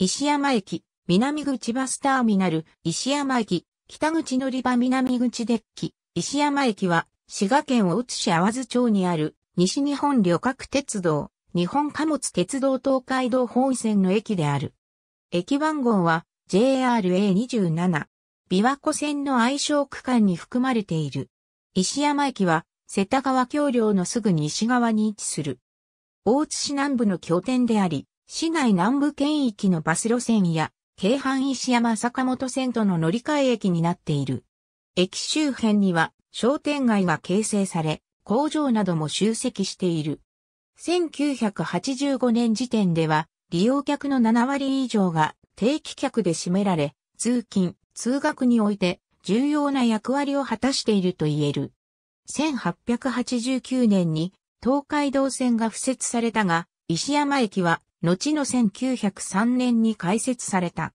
石山駅、南口バスターミナル、石山駅、北口乗り場南口デッキ、石山駅は、滋賀県大津市淡津町にある、西日本旅客鉄道、日本貨物鉄道東海道本線の駅である。駅番号は、JRA27。琵琶湖線の愛称区間に含まれている。石山駅は、瀬田川橋梁のすぐ西側に位置する。大津市南部の拠点であり、市内南部圏域のバス路線や、京阪石山坂本線との乗り換え駅になっている。駅周辺には商店街が形成され、工場なども集積している。1985年時点では、利用客の7割以上が定期客で占められ、通勤、通学において重要な役割を果たしていると言える。1889年に東海道線が付設されたが、石山駅は後の1903年に開設された。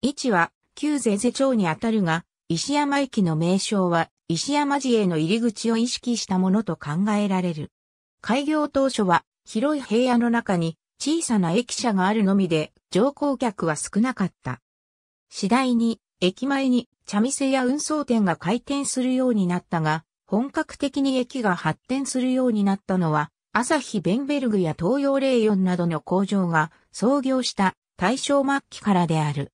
位置は、旧ゼゼ町にあたるが、石山駅の名称は、石山寺への入り口を意識したものと考えられる。開業当初は、広い平野の中に小さな駅舎があるのみで、乗降客は少なかった。次第に、駅前に茶店や運送店が開店するようになったが、本格的に駅が発展するようになったのは朝日ベンベルグや東洋レイヨンなどの工場が創業した大正末期からである。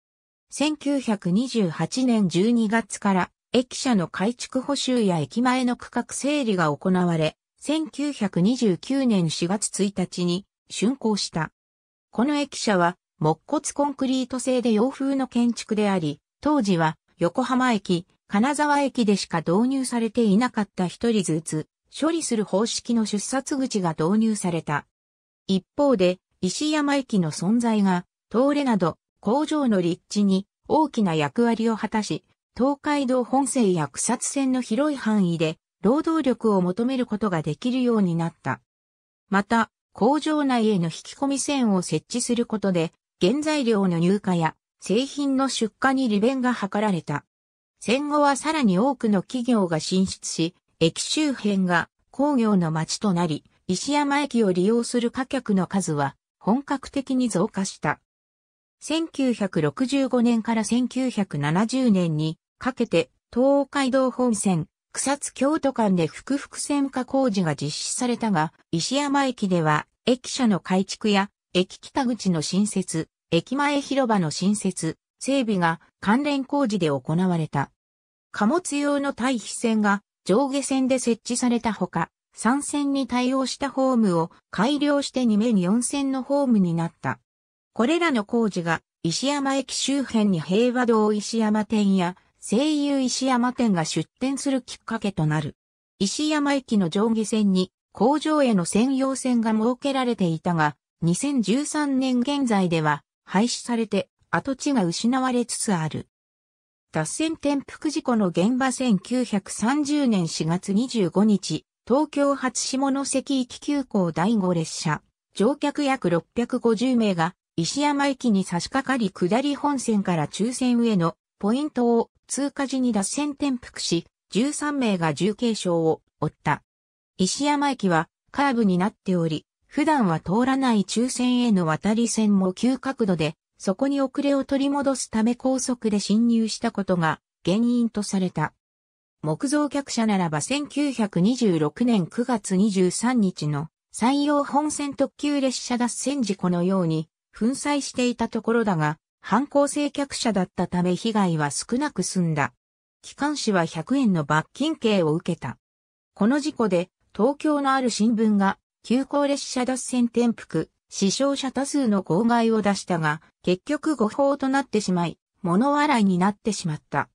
1928年12月から駅舎の改築補修や駅前の区画整理が行われ、1929年4月1日に竣工した。この駅舎は木骨コンクリート製で洋風の建築であり、当時は横浜駅、金沢駅でしか導入されていなかった一人ずつ処理する方式の出札口が導入された。一方で、石山駅の存在が、東レなど工場の立地に大きな役割を果たし、東海道本線や草津線の広い範囲で労働力を求めることができるようになった。また、工場内への引き込み線を設置することで、原材料の入荷や製品の出荷に利便が図られた。戦後はさらに多くの企業が進出し、駅周辺が工業の街となり、石山駅を利用する貨客の数は本格的に増加した。1965年から1970年にかけて東海道本線、草津京都間で複々線化工事が実施されたが、石山駅では駅舎の改築や駅北口の新設、駅前広場の新設、整備が関連工事で行われた。貨物用の対比線が上下線で設置されたほか、3線に対応したホームを改良して2面4線のホームになった。これらの工事が石山駅周辺に平和堂石山店や声優石山店が出店するきっかけとなる。石山駅の上下線に工場への専用線が設けられていたが、2013年現在では廃止されて跡地が失われつつある。脱線転覆事故の現場1930年4月25日、東京初下関行き急行第5列車、乗客約650名が石山駅に差し掛かり下り本線から中線上のポイントを通過時に脱線転覆し、13名が重軽傷を負った。石山駅はカーブになっており、普段は通らない中線への渡り線も急角度でそこに遅れを取り戻すため高速で侵入したことが原因とされた。木造客車ならば1926年9月23日の山陽本線特急列車脱線事故のように粉砕していたところだが、反抗性客車だったため被害は少なく済んだ。機関士は100円の罰金刑を受けた。この事故で東京のある新聞が急行列車脱線転覆、死傷者多数の号外を出したが、結局誤報となってしまい、物笑いになってしまった。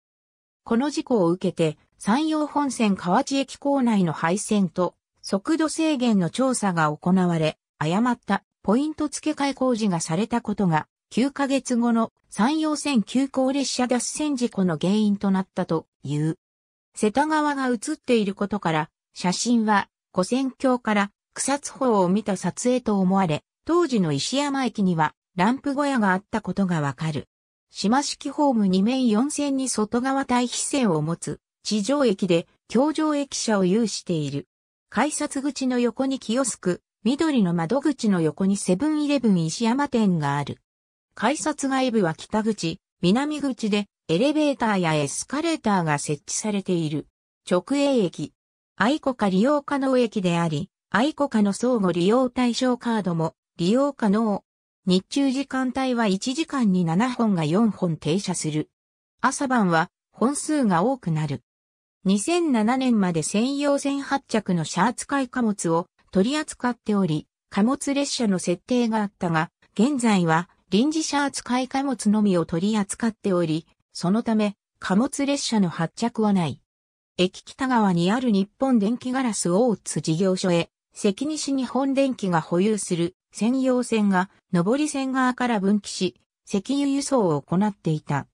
この事故を受けて、山陽本線河内駅構内の廃線と、速度制限の調査が行われ、誤ったポイント付け替え工事がされたことが、9ヶ月後の山陽線急行列車脱線事故の原因となったという。瀬田川が映っていることから、写真は、古線橋から草津方を見た撮影と思われ、当時の石山駅にはランプ小屋があったことがわかる。島式ホーム2面4線に外側対比線を持つ地上駅で橋上駅舎を有している。改札口の横にキオスク、緑の窓口の横にセブンイレブン石山店がある。改札外部は北口、南口でエレベーターやエスカレーターが設置されている。直営駅。愛子か利用可能駅であり、愛子かの相互利用対象カードも利用可能。日中時間帯は1時間に7本が4本停車する。朝晩は本数が多くなる。2007年まで専用線発着のシャーツ買貨物を取り扱っており、貨物列車の設定があったが、現在は臨時シャーツ買貨物のみを取り扱っており、そのため貨物列車の発着はない。駅北側にある日本電気ガラス大津事業所へ関西日本電機が保有する専用線が上り線側から分岐し、石油輸送を行っていた。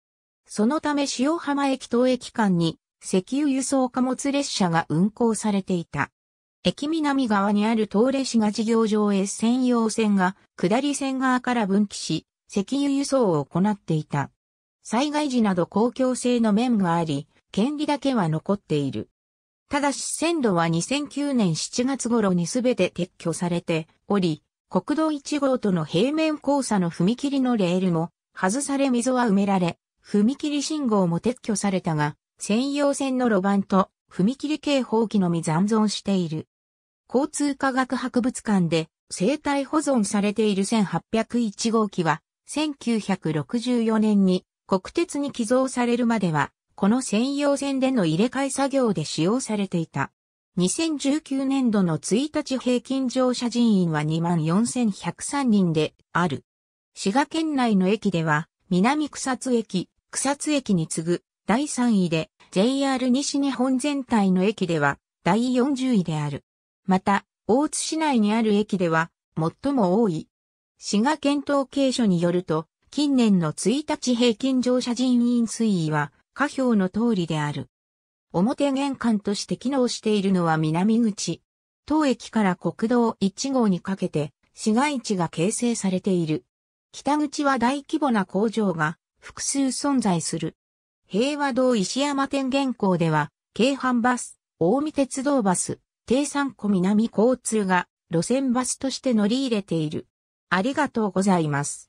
そのため塩浜駅等駅間に石油輸送貨物列車が運行されていた。駅南側にある東レ市が事業場へ専用線が下り線側から分岐し、石油輸送を行っていた。災害時など公共性の面があり、権利だけは残っている。ただし線路は2009年7月頃にすべて撤去されており、国道1号との平面交差の踏切のレールも外され溝は埋められ、踏切信号も撤去されたが、専用線の路盤と踏切警報機のみ残存している。交通科学博物館で生態保存されている1801号機は1964年に国鉄に寄贈されるまではこの専用線での入れ替え作業で使用されていた。2019年度の1日平均乗車人員は24,103人である。滋賀県内の駅では、南草津駅、草津駅に次ぐ第3位で、JR 西日本全体の駅では第40位である。また、大津市内にある駅では最も多い。滋賀県統計所によると、近年の1日平均乗車人員推移は、下表の通りである。表玄関として機能しているのは南口。当駅から国道1号にかけて市街地が形成されている。北口は大規模な工場が複数存在する。平和堂石山店現行では、京阪バス、大見鉄道バス、低山湖南交通が路線バスとして乗り入れている。ありがとうございます。